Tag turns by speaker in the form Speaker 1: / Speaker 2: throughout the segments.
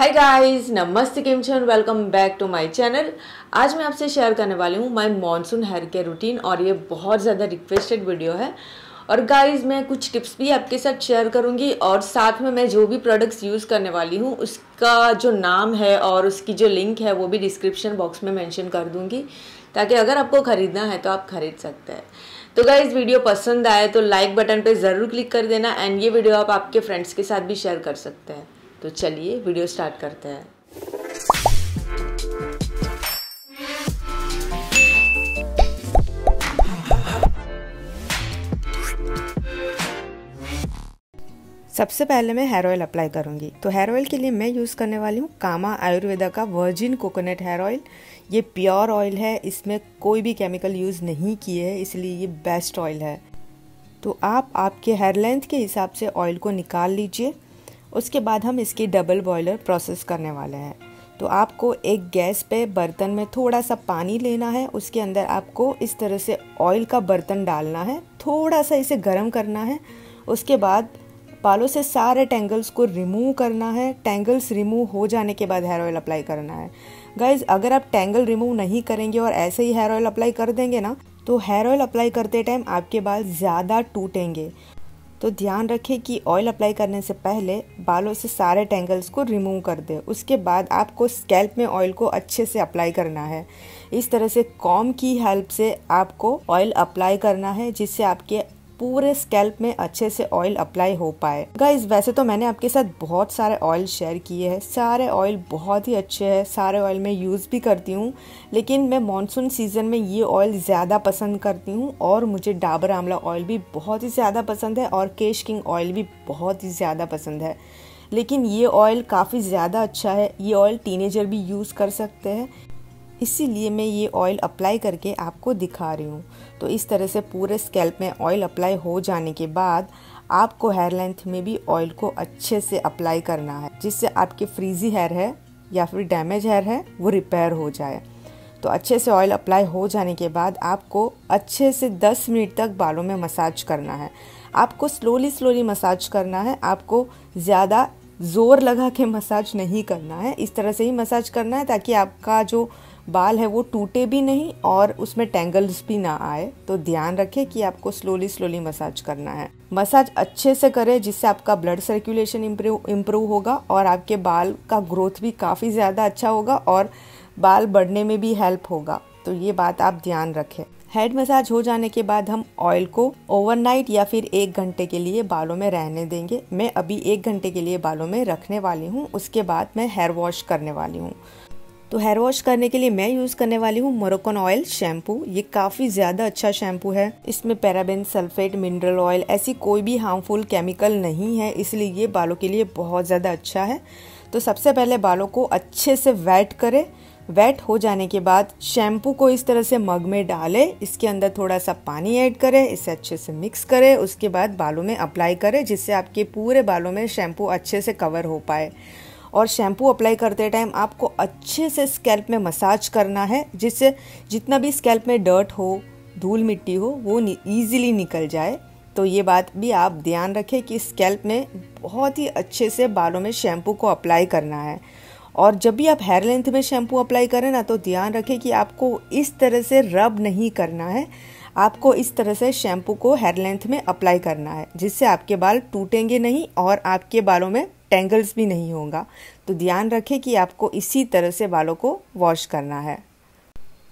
Speaker 1: हाय guys नमस्ते Kim Chand welcome back to my channel आज मैं आपसे शेयर करने वाली हूँ my monsoon hair care routine और ये बहुत ज़्यादा रिक्वेस्टेड वीडियो है और गाइस मैं कुछ टिप्स भी आपके साथ शेयर करूँगी और साथ में मैं जो भी प्रोडक्ट्स यूज़ करने वाली हूँ उसका जो नाम है और उसकी जो लिंक है वो भी डिस्क्रिप्शन बॉक्स में मैंशन कर दूँगी ताकि अगर आपको ख़रीदना है तो आप ख़रीद सकते हैं तो गाइज़ वीडियो पसंद आए तो लाइक बटन पर ज़रूर क्लिक कर देना एंड ये वीडियो आप आपके फ्रेंड्स के साथ भी शेयर कर सकते हैं तो चलिए वीडियो स्टार्ट करते हैं सबसे पहले मैं हेयर ऑयल अप्लाई करूंगी तो हेयर ऑयल के लिए मैं यूज़ करने वाली हूँ कामा आयुर्वेदा का वर्जिन कोकोनट हेयर ऑयल ये प्योर ऑयल है इसमें कोई भी केमिकल यूज़ नहीं किए है इसलिए ये बेस्ट ऑयल है तो आप आपके हेयर लेंथ के हिसाब से ऑयल को निकाल लीजिए उसके बाद हम इसकी डबल बॉयलर प्रोसेस करने वाले हैं तो आपको एक गैस पे बर्तन में थोड़ा सा पानी लेना है उसके अंदर आपको इस तरह से ऑयल का बर्तन डालना है थोड़ा सा इसे गर्म करना है उसके बाद बालों से सारे टेंगल्स को रिमूव करना है टेंगल्स रिमूव हो जाने के बाद हेयर ऑयल अप्लाई करना है गाइज अगर आप टेंगल रिमूव नहीं करेंगे और ऐसे ही हेयर ऑयल अप्लाई कर देंगे ना तो हेयर ऑयल अप्लाई करते टाइम आपके बाल ज़्यादा टूटेंगे तो ध्यान रखें कि ऑयल अप्लाई करने से पहले बालों से सारे टेंगल्स को रिमूव कर दें उसके बाद आपको स्कैल्प में ऑयल को अच्छे से अप्लाई करना है इस तरह से कॉम की हेल्प से आपको ऑयल अप्लाई करना है जिससे आपके पूरे स्कैल्प में अच्छे से ऑयल अप्लाई हो पाए गाइज वैसे तो मैंने आपके साथ बहुत सारे ऑयल शेयर किए हैं सारे ऑयल बहुत ही अच्छे हैं सारे ऑयल मैं यूज़ भी करती हूँ लेकिन मैं मानसून सीज़न में ये ऑयल ज़्यादा पसंद करती हूँ और मुझे डाबर आंवला ऑयल भी बहुत ही ज़्यादा पसंद है और केश किंग ऑयल भी बहुत ही ज़्यादा पसंद है लेकिन ये ऑयल काफ़ी ज़्यादा अच्छा है ये ऑयल टीनेजर भी यूज़ कर सकते हैं इसीलिए मैं ये ऑयल अप्लाई करके आपको दिखा रही हूँ तो इस तरह से पूरे स्कैल्प में ऑयल अप्लाई हो जाने के बाद आपको हेयर लेंथ में भी ऑयल को अच्छे से अप्लाई करना है जिससे आपके फ्रीजी हेयर है या फिर डैमेज हेयर है वो रिपेयर हो जाए तो अच्छे से ऑयल अप्लाई हो जाने के बाद आपको अच्छे से 10 मिनट तक बालों में मसाज करना है आपको स्लोली स्लोली मसाज करना है आपको ज़्यादा ज़ोर लगा के मसाज नहीं करना है इस तरह से ही मसाज करना है ताकि आपका जो बाल है वो टूटे भी नहीं और उसमें टेंगल्स भी ना आए तो ध्यान रखें कि आपको स्लोली स्लोली मसाज करना है मसाज अच्छे से करें जिससे आपका ब्लड सर्कुलेशन इम्प्रूव होगा और आपके बाल का ग्रोथ भी काफ़ी ज़्यादा अच्छा होगा और बाल बढ़ने में भी हेल्प होगा तो ये बात आप ध्यान रखें हेड मसाज हो जाने के बाद हम ऑयल को ओवरनाइट या फिर एक घंटे के लिए बालों में रहने देंगे मैं अभी एक घंटे के लिए बालों में रखने वाली हूँ उसके बाद मैं हेयर वॉश करने वाली हूँ तो हेयर वॉश करने के लिए मैं यूज़ करने वाली हूँ मोरक्कन ऑयल शैम्पू ये काफ़ी ज़्यादा अच्छा शैम्पू है इसमें पैराबेन सल्फेट मिनरल ऑयल ऐसी कोई भी हार्मफुल केमिकल नहीं है इसलिए ये बालों के लिए बहुत ज़्यादा अच्छा है तो सबसे पहले बालों को अच्छे से वेट करें वेट हो जाने के बाद शैम्पू को इस तरह से मग में डालें इसके अंदर थोड़ा सा पानी ऐड करें इसे अच्छे से मिक्स करें उसके बाद बालों में अप्लाई करें जिससे आपके पूरे बालों में शैम्पू अच्छे से कवर हो पाए और शैम्पू अप्लाई करते टाइम आपको अच्छे से स्कैल्प में मसाज करना है जिससे जितना भी स्कैल्प में डर्ट हो धूल मिट्टी हो वो ईजिली निकल जाए तो ये बात भी आप ध्यान रखें कि स्कैल्प में बहुत ही अच्छे से बालों में शैम्पू को अप्लाई करना है और जब भी आप हेयर लेंथ में शैम्पू अप्लाई करें ना तो ध्यान रखें कि आपको इस तरह से रब नहीं करना है आपको इस तरह से शैम्पू को हेयर लेंथ में अप्लाई करना है जिससे आपके बाल टूटेंगे नहीं और आपके बालों में टेंगल्स भी नहीं होगा तो ध्यान रखें कि आपको इसी तरह से बालों को वॉश करना है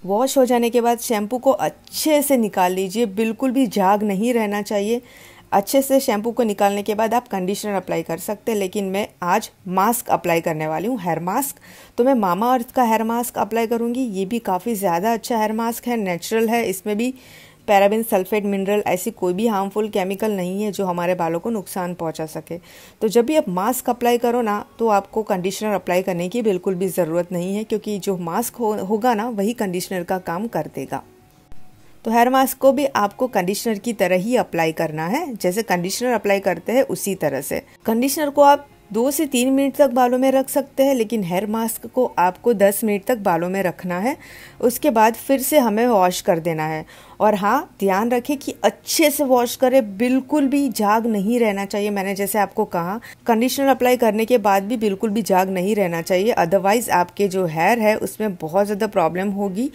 Speaker 1: वॉश हो जाने के बाद शैम्पू को अच्छे से निकाल लीजिए बिल्कुल भी झाग नहीं रहना चाहिए अच्छे से शैम्पू को निकालने के बाद आप कंडीशनर अप्लाई कर सकते हैं लेकिन मैं आज मास्क अप्लाई करने वाली हूँ हेयर मास्क तो मैं मामा अर्थ का हेयर मास्क अप्लाई करूँगी ये भी काफ़ी ज़्यादा अच्छा हेयर मास्क है नेचुरल है इसमें भी पैराबिन सल्फेट मिनरल ऐसी कोई भी हार्मफुल केमिकल नहीं है जो हमारे बालों को नुकसान पहुंचा सके तो जब भी आप मास्क अप्लाई करो ना तो आपको कंडीशनर अप्लाई करने की बिल्कुल भी ज़रूरत नहीं है क्योंकि जो मास्क हो, होगा ना वही कंडीशनर का काम कर देगा तो हेयर मास्क को भी आपको कंडीशनर की तरह ही अप्लाई करना है जैसे कंडीशनर अप्लाई करते हैं उसी तरह से कंडीशनर को आप दो से तीन मिनट तक बालों में रख सकते हैं लेकिन हेयर मास्क को आपको दस मिनट तक बालों में रखना है उसके बाद फिर से हमें वॉश कर देना है और हाँ ध्यान रखें कि अच्छे से वॉश करें बिल्कुल भी जाग नहीं रहना चाहिए मैंने जैसे आपको कहा कंडीशनर अप्लाई करने के बाद भी बिल्कुल भी जाग नहीं रहना चाहिए अदरवाइज़ आपके जो हेयर है उसमें बहुत ज़्यादा प्रॉब्लम होगी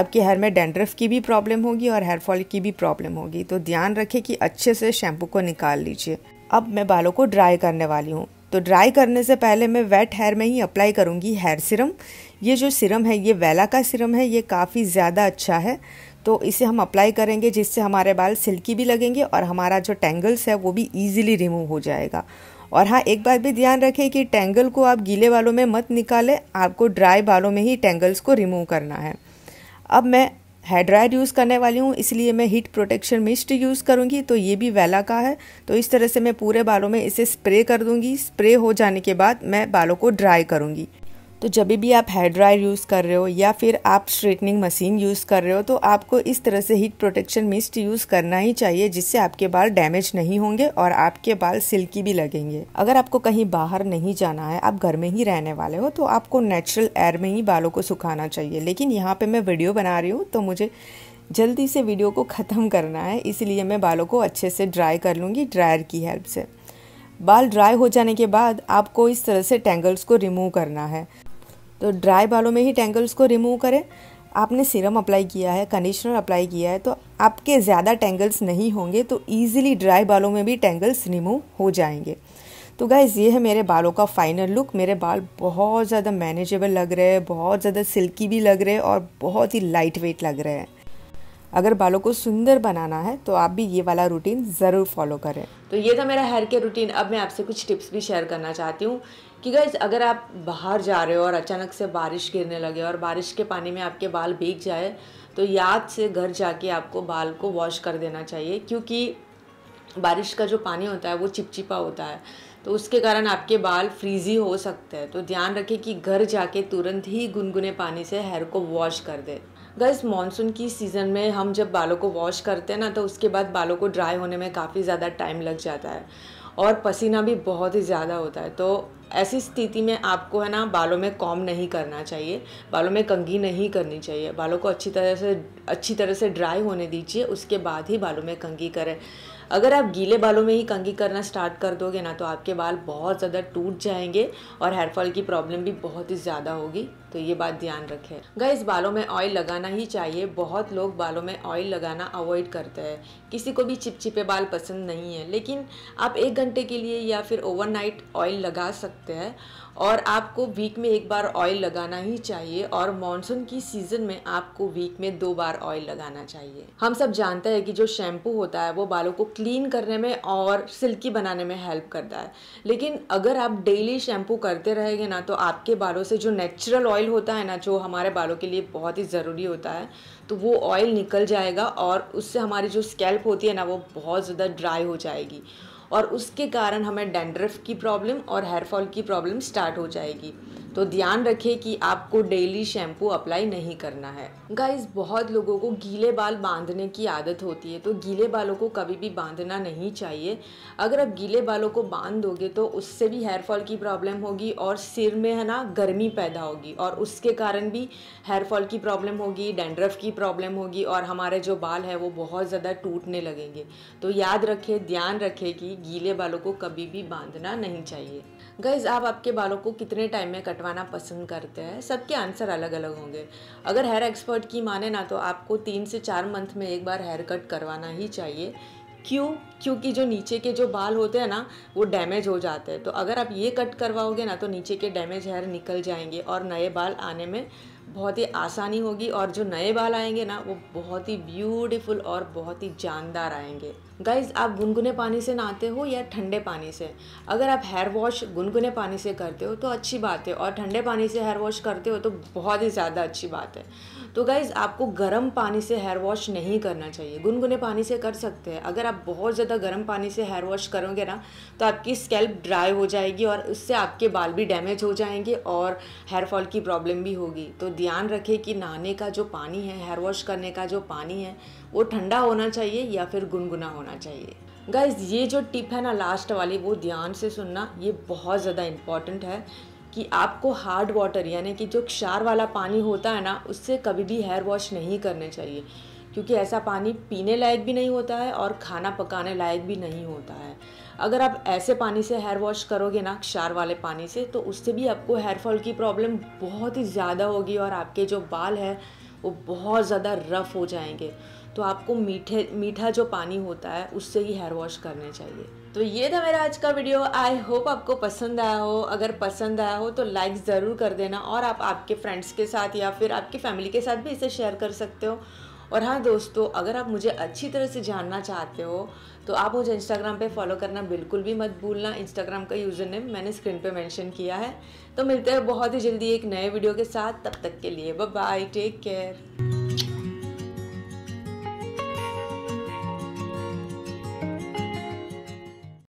Speaker 1: आपके हेयर में डेंड्रफ की भी प्रॉब्लम होगी और हेयर फॉल की भी प्रॉब्लम होगी तो ध्यान रखें कि अच्छे से शैम्पू को निकाल लीजिए अब मैं बालों को ड्राई करने वाली हूँ तो ड्राई करने से पहले मैं वेट हेयर में ही अप्लाई करूँगी हेयर सिरम ये जो सिरम है ये वेला का सिरम है ये काफ़ी ज़्यादा अच्छा है तो इसे हम अप्लाई करेंगे जिससे हमारे बाल सिल्की भी लगेंगे और हमारा जो टेंगल्स है वो भी ईजिली रिमूव हो जाएगा और हाँ एक बात भी ध्यान रखें कि टेंगल को आप गीले बालों में मत निकालें आपको ड्राई बालों में ही टेंगल्स को रिमूव करना है अब मैं हेयर ड्रायर यूज़ करने वाली हूँ इसलिए मैं हीट प्रोटेक्शन मिस्ट यूज़ करूँगी तो ये भी वेला का है तो इस तरह से मैं पूरे बालों में इसे स्प्रे कर दूँगी स्प्रे हो जाने के बाद मैं बालों को ड्राई करूँगी तो जब भी आप हेयर ड्रायर यूज़ कर रहे हो या फिर आप स्ट्रेटनिंग मशीन यूज़ कर रहे हो तो आपको इस तरह से हीट प्रोटेक्शन मिस्ट यूज़ करना ही चाहिए जिससे आपके बाल डैमेज नहीं होंगे और आपके बाल सिल्की भी लगेंगे अगर आपको कहीं बाहर नहीं जाना है आप घर में ही रहने वाले हो तो आपको नेचुरल एयर में ही बालों को सुखाना चाहिए लेकिन यहाँ पर मैं वीडियो बना रही हूँ तो मुझे जल्दी से वीडियो को ख़त्म करना है इसलिए मैं बालों को अच्छे से ड्राई कर लूँगी ड्रायर की हेल्प से बाल ड्राई हो जाने के बाद आपको इस तरह से टैंगल्स को रिमूव करना है तो ड्राई बालों में ही टेंगल्स को रिमूव करें आपने सीरम अप्लाई किया है कंडीशनर अप्लाई किया है तो आपके ज़्यादा टेंगल्स नहीं होंगे तो ईजिली ड्राई बालों में भी टेंगल्स रिमूव हो जाएंगे तो गाइज़ ये है मेरे बालों का फाइनल लुक मेरे बाल बहुत ज़्यादा मैनेजेबल लग रहे हैं बहुत ज़्यादा सिल्की भी लग रहे हैं और बहुत ही लाइट वेट लग रहे हैं अगर बालों को सुंदर बनाना है तो आप भी ये वाला रूटीन ज़रूर फॉलो करें तो ये था मेरा हेयर केयर रूटीन अब मैं आपसे कुछ टिप्स भी शेयर करना चाहती हूँ कि गाइज अगर आप बाहर जा रहे हो और अचानक से बारिश गिरने लगे और बारिश के पानी में आपके बाल भीग जाए तो याद से घर जाके आपको बाल को वॉश कर देना चाहिए क्योंकि बारिश का जो पानी होता है वो चिपचिपा होता है तो उसके कारण आपके बाल फ्रीजी हो सकते हैं तो ध्यान रखें कि घर जाके तुरंत ही गुनगुने पानी से हेयर को वॉश कर दें गर्ल्स मानसून की सीज़न में हम जब बालों को वॉश करते हैं ना तो उसके बाद बालों को ड्राई होने में काफ़ी ज़्यादा टाइम लग जाता है और पसीना भी बहुत ही ज़्यादा होता है तो ऐसी स्थिति में आपको है ना बालों में कॉम नहीं करना चाहिए बालों में कंघी नहीं करनी चाहिए बालों को अच्छी तरह से अच्छी तरह से ड्राई होने दीजिए उसके बाद ही बालों में कंघी करें अगर आप गीले बालों में ही कंघी करना स्टार्ट कर दोगे ना तो आपके बाल बहुत ज़्यादा टूट जाएंगे और हेयरफॉल की प्रॉब्लम भी बहुत ही ज़्यादा होगी तो ये बात ध्यान रखें गाइस बालों में ऑयल लगाना ही चाहिए बहुत लोग बालों में ऑयल लगाना अवॉइड करते हैं किसी को भी चिपचिपे बाल पसंद नहीं है लेकिन आप एक घंटे के लिए या फिर ओवरनाइट ऑयल लगा सकते हैं और आपको वीक में एक बार ऑयल लगाना ही चाहिए और मानसून की सीज़न में आपको वीक में दो बार ऑयल लगाना चाहिए हम सब जानते हैं कि जो शैम्पू होता है वो बालों को क्लीन करने में और सिल्की बनाने में हेल्प करता है लेकिन अगर आप डेली शैम्पू करते रहेंगे ना तो आपके बालों से जो नेचुरल ऑयल होता है ना जो हमारे बालों के लिए बहुत ही ज़रूरी होता है तो वो ऑयल निकल जाएगा और उससे हमारी जो स्कैल्प होती है ना वो बहुत ज़्यादा ड्राई हो जाएगी और उसके कारण हमें डेंड्रफ की प्रॉब्लम और हेयर फॉल की प्रॉब्लम स्टार्ट हो जाएगी तो ध्यान रखें कि आपको डेली शैम्पू अप्लाई नहीं करना है गाइस बहुत लोगों को गीले बाल बांधने की आदत होती है तो गीले बालों को कभी भी बांधना नहीं चाहिए अगर आप गीले बालों को बांध दोगे तो उससे भी हेयर फॉल की प्रॉब्लम होगी और सिर में है ना गर्मी पैदा होगी और उसके कारण भी हेयर फॉल की प्रॉब्लम होगी डेंड्रफ की प्रॉब्लम होगी और हमारे जो बाल है वो बहुत ज़्यादा टूटने लगेंगे तो याद रखें ध्यान रखें कि गीले बालों को कभी भी बांधना नहीं चाहिए गैज़ आप आपके बालों को कितने टाइम में कटवा लगाना पसंद करते हैं सबके आंसर अलग अलग होंगे अगर हेयर एक्सपर्ट की माने ना तो आपको तीन से चार मंथ में एक बार हेयर कट करवाना ही चाहिए क्यों क्योंकि जो नीचे के जो बाल होते हैं ना वो डैमेज हो जाते हैं तो अगर आप ये कट करवाओगे ना तो नीचे के डैमेज हेयर निकल जाएंगे और नए बाल आने में बहुत ही आसानी होगी और जो नए बाल आएंगे ना वो बहुत ही ब्यूटीफुल और बहुत ही जानदार आएंगे गाइज आप गुनगुने पानी से नहाते हो या ठंडे पानी से अगर आप हेयर वॉश गुनगुने पानी से करते हो तो अच्छी बात है और ठंडे पानी से हेयर वॉश करते हो तो बहुत ही ज़्यादा अच्छी बात है तो गाइज़ आपको गर्म पानी से हेयर वॉश नहीं करना चाहिए गुनगुने पानी से कर सकते हैं अगर आप बहुत ज़्यादा गर्म पानी से हेयर वॉश करोगे ना तो आपकी स्कैल्प ड्राई हो जाएगी और उससे आपके बाल भी डैमेज हो जाएंगे और हेयर फॉल की प्रॉब्लम भी होगी तो ध्यान रखें कि नहाने का जो पानी है हेयर वॉश करने का जो पानी है वो ठंडा होना चाहिए या फिर गुनगुना होना चाहिए गाइज़ ये जो टिप है ना लास्ट वाली वो ध्यान से सुनना ये बहुत ज़्यादा इम्पॉर्टेंट है कि आपको हार्ड वाटर यानी कि जो क्षार वाला पानी होता है ना उससे कभी भी हेयर वॉश नहीं करने चाहिए क्योंकि ऐसा पानी पीने लायक भी नहीं होता है और खाना पकाने लायक भी नहीं होता है अगर आप ऐसे पानी से हेयर वॉश करोगे ना क्षार वाले पानी से तो उससे भी आपको हेयर फॉल की प्रॉब्लम बहुत ही ज़्यादा होगी और आपके जो बाल है वो बहुत ज़्यादा रफ़ हो जाएंगे तो आपको मीठे मीठा जो पानी होता है उससे ही हेयर वॉश करने चाहिए तो ये था मेरा आज का वीडियो आई होप आपको पसंद आया हो अगर पसंद आया हो तो लाइक ज़रूर कर देना और आप आपके फ्रेंड्स के साथ या फिर आपकी फैमिली के साथ भी इसे शेयर कर सकते हो और हाँ दोस्तों अगर आप मुझे अच्छी तरह से जानना चाहते हो तो आप मुझे इंस्टाग्राम पे फॉलो करना बिल्कुल भी मत भूलना इंस्टाग्राम का यूज़र नेम मैंने स्क्रीन पे मेंशन किया है तो मिलते हैं बहुत ही जल्दी एक नए वीडियो के साथ तब तक के लिए बाय टेक केयर